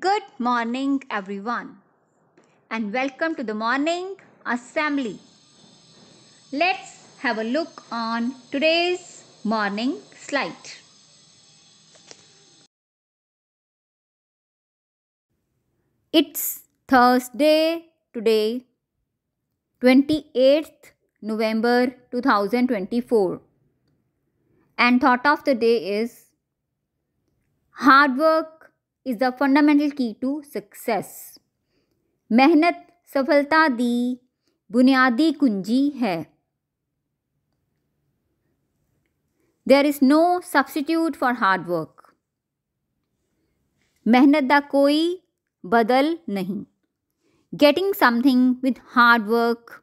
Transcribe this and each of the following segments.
Good morning, everyone, and welcome to the morning assembly. Let's have a look on today's morning slide. It's Thursday today, 28th November 2024, and thought of the day is hard work is the fundamental key to success मेहनत सफलता की बुनियादी कुंजी है there is no substitute for hard work मेहनत का कोई बदल नहीं getting something with hard work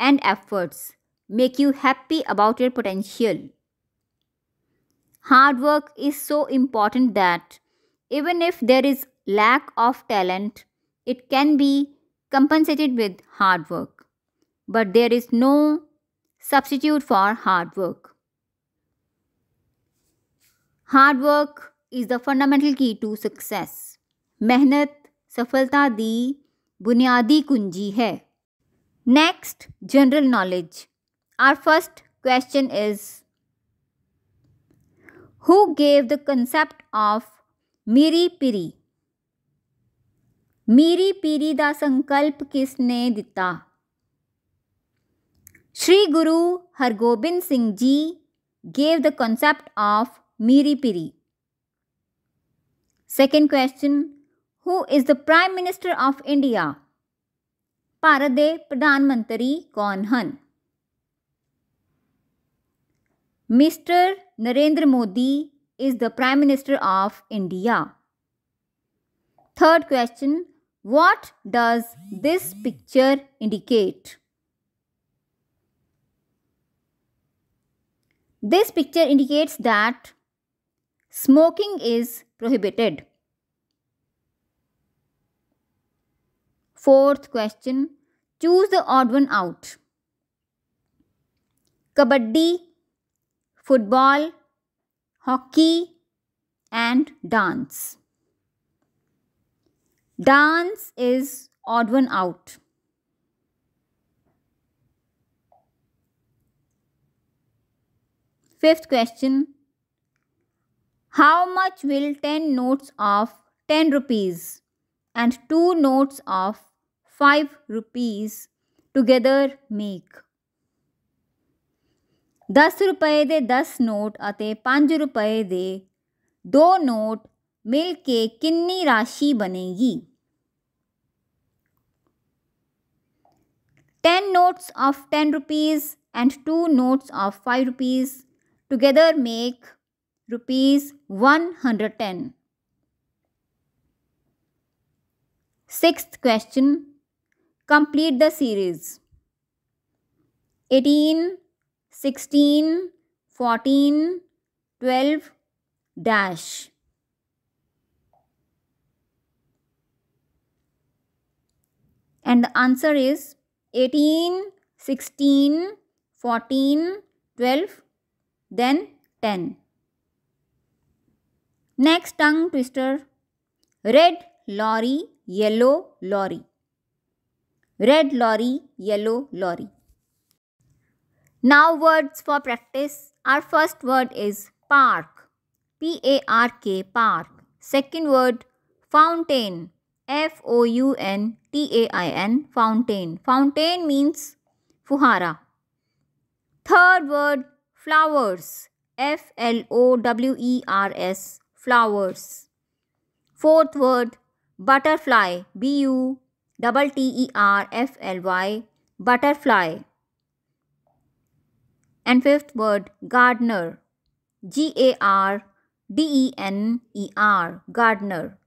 and efforts make you happy about your potential hard work is so important that even if there is lack of talent, it can be compensated with hard work. But there is no substitute for hard work. Hard work is the fundamental key to success. मेहनत सफलता दी बुनियादी कुंजी है Next general knowledge. Our first question is: Who gave the concept of मेरी पीरी ਮੇਰੀ ਪੀਰੀ ਦਾ ਸੰਕਲਪ ਕਿਸ ਨੇ ਦਿੱਤਾ ਸ਼੍ਰੀ ਗੁਰੂ ਹਰਗੋਬਿੰਦ ਸਿੰਘ ਜੀ gave the concept of ਮੇਰੀ ਪੀਰੀ second question who is the prime minister of india Bharat ਦੇ ਪ੍ਰਧਾਨ ਮੰਤਰੀ ਕੌਣ ਹਨ mister Narendra Modi is the Prime Minister of India? Third question What does this picture indicate? This picture indicates that smoking is prohibited. Fourth question Choose the odd one out. Kabaddi, football, hockey and dance. Dance is odd one out. Fifth question. How much will 10 notes of 10 rupees and 2 notes of 5 rupees together make? दस रुपए के दस note और पां रुपए के दो note मिल के कि राशि बनेगी ten notes of ten rupees and two notes of five rupees together make rupees one hundred ten six question complete the series eighteen 16, 14, 12 dash. And the answer is 18, 16, 14, 12, then 10. Next tongue twister. Red lorry, yellow lorry. Red lorry, yellow lorry. Now, words for practice. Our first word is park. P A R K, park. Second word, fountain. F O U N T A I N, fountain. Fountain means fuhara. Third word, flowers. F L O W E R S, flowers. Fourth word, butterfly. B U T T E R F L Y, butterfly. And fifth word, gardener. G A R D E N E R, gardener.